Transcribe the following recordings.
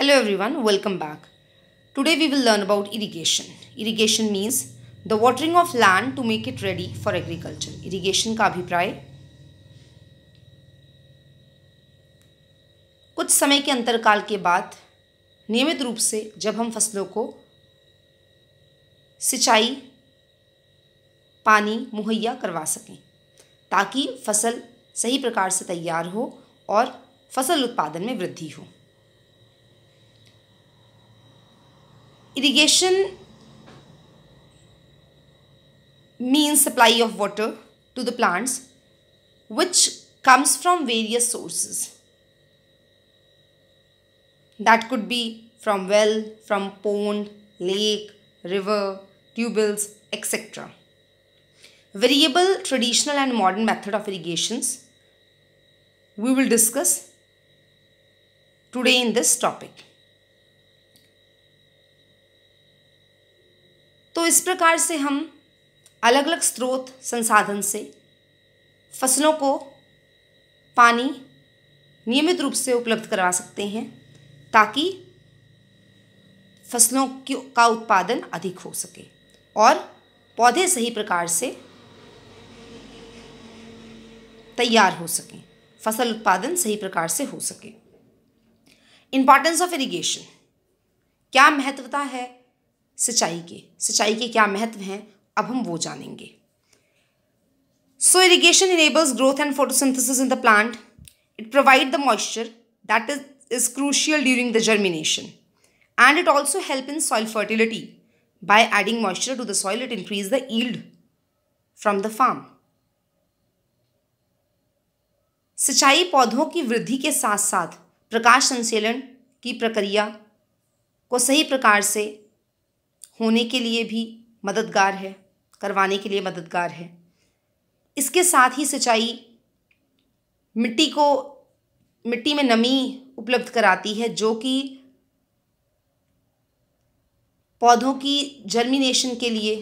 Hello everyone, welcome back. Today we will learn about irrigation. Irrigation means the watering of land to make it ready for agriculture. Irrigation का अभिप्राय कुछ समय के अंतरकाल के बाद नियमित रूप से जब हम फसलों को सिंचाई पानी मुहैया करवा सकें ताकि फसल सही प्रकार से तैयार हो और फसल उत्पादन में वृद्धि हो Irrigation means supply of water to the plants which comes from various sources. That could be from well, from pond, lake, river, tubules, etc. Variable, traditional and modern method of irrigations we will discuss today in this topic. इस प्रकार से हम अलग अलग स्रोत संसाधन से फसलों को पानी नियमित रूप से उपलब्ध करवा सकते हैं ताकि फसलों का उत्पादन अधिक हो सके और पौधे सही प्रकार से तैयार हो सकें फसल उत्पादन सही प्रकार से हो सके इम्पॉर्टेंस ऑफ इरिगेशन क्या महत्वता है सिंचाई के सिंचाई के क्या महत्व हैं अब हम वो जानेंगे so irrigation enables growth and photosynthesis in the plant it provide the moisture that is is crucial during the germination and it also help in soil fertility by adding moisture to the soil it increase the yield from the farm सिंचाई पौधों की वृद्धि के साथ साथ प्रकाश संश्लेषण की प्रक्रिया को सही प्रकार से होने के लिए भी मददगार है करवाने के लिए मददगार है इसके साथ ही सिंचाई मिट्टी को मिट्टी में नमी उपलब्ध कराती है जो कि पौधों की जर्मिनेशन के लिए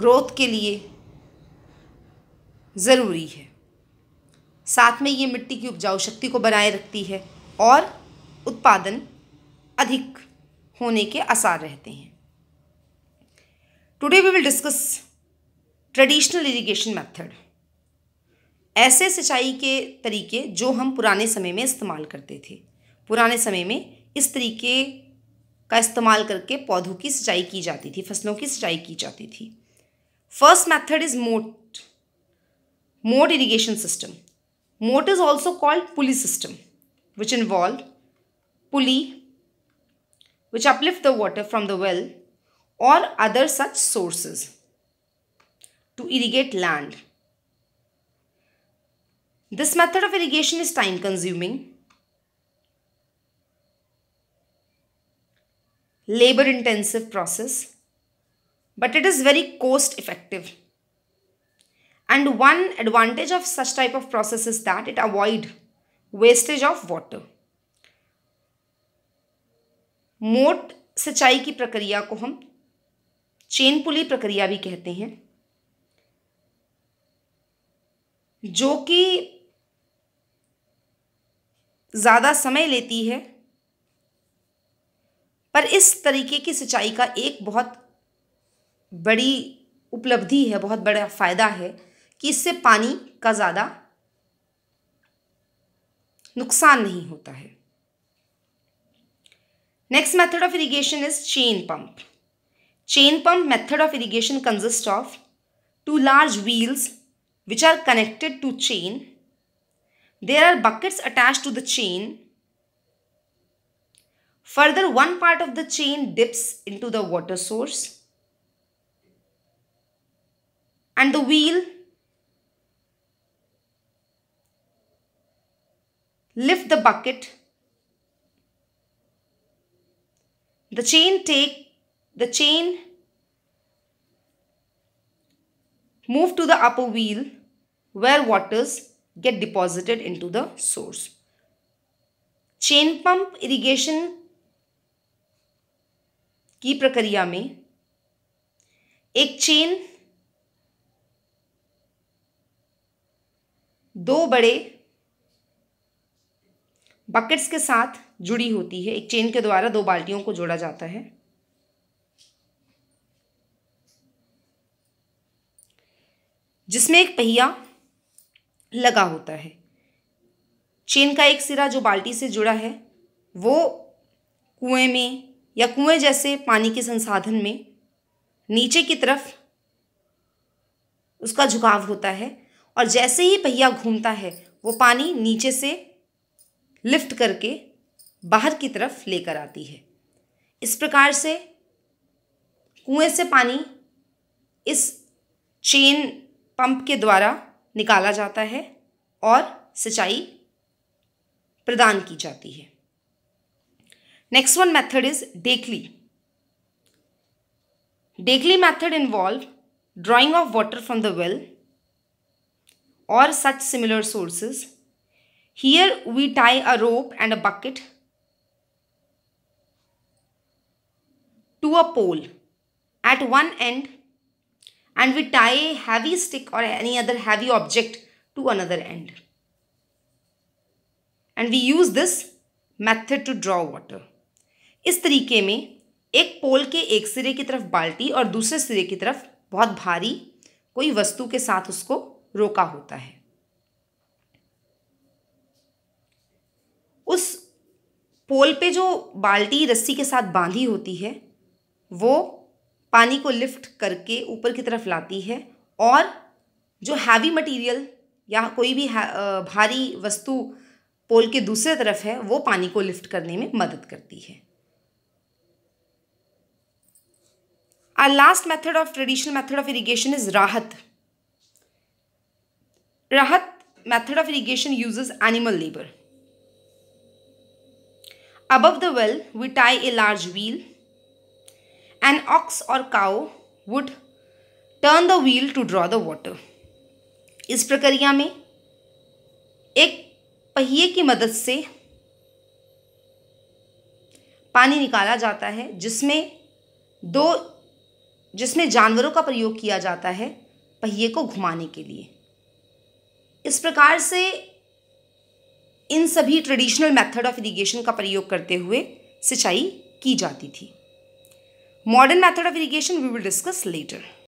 ग्रोथ के लिए ज़रूरी है साथ में ये मिट्टी की उपजाऊ शक्ति को बनाए रखती है और उत्पादन अधिक होने के आसार रहते हैं today we will discuss traditional irrigation method ऐसे सिंचाई के तरीके जो हम पुराने समय में इस्तेमाल करते थे पुराने समय में इस तरीके का इस्तेमाल करके पौधों की सिंचाई की जाती थी फसलों की सिंचाई की जाती थी first method is mot mot irrigation system mot is also called pulley system which involve pulley which uplift the water from the well or other such sources to irrigate land. This method of irrigation is time consuming, labor intensive process, but it is very cost effective. And one advantage of such type of process is that it avoid wastage of water. मोट सिंचाई की प्रक्रिया को हम chain पुली प्रक्रिया भी कहते हैं जो कि ज़्यादा समय लेती है पर इस तरीके की सिंचाई का एक बहुत बड़ी उपलब्धि है बहुत बड़ा फ़ायदा है कि इससे पानी का ज़्यादा नुकसान नहीं होता है Next method of irrigation is chain pump. Chain pump method of irrigation consists of two large wheels which are connected to chain. There are buckets attached to the chain. Further, one part of the chain dips into the water source. And the wheel lift the bucket The chain take the chain move to the upper wheel where waters get deposited into the source. chain pump irrigation की प्रक्रिया में एक chain दो बड़े buckets के साथ जुड़ी होती है एक चेन के द्वारा दो बाल्टियों को जोड़ा जाता है जिसमें एक पहिया लगा होता है चेन का एक सिरा जो बाल्टी से जुड़ा है वो कुएं में या कुएं जैसे पानी के संसाधन में नीचे की तरफ उसका झुकाव होता है और जैसे ही पहिया घूमता है वो पानी नीचे से लिफ्ट करके बाहर की तरफ लेकर आती है इस प्रकार से कुएं से पानी इस चेन पंप के द्वारा निकाला जाता है और सिंचाई प्रदान की जाती है next one method is dhekli dhekli method involve drawing of water from the well और such similar sources Here we tie a rope and a bucket to a pole at one end and we tie a heavy stick or any other heavy object to another end. And we use this method to draw water. is tarike mein ek pole ke ek sire ki taraf balti aur dusre sire ki taraf bahut bhari koi vastu ke sath usko roka hota hai pole पे जो बाल्टी रस्सी के साथ बांधी होती है वो पानी को लिफ्ट करके ऊपर की तरफ लाती है और जो हैवी मटेरियल या कोई भी भारी वस्तु पोल के दूसरे तरफ है वो पानी को लिफ्ट करने में मदद करती है ah last method of traditional method of irrigation is rahat rahat method of irrigation uses animal labour Above the well, we tie a large wheel. An ox or cow would turn the wheel to draw the water. इस प्रक्रिया में एक पहिए की मदद से पानी निकाला जाता है जिसमें दो जिसमें जानवरों का प्रयोग किया जाता है पहिए को घुमाने के लिए इस प्रकार से इन सभी ट्रेडिशनल मेथड ऑफ इरिगेशन का प्रयोग करते हुए सिंचाई की जाती थी modern method of irrigation we will discuss letter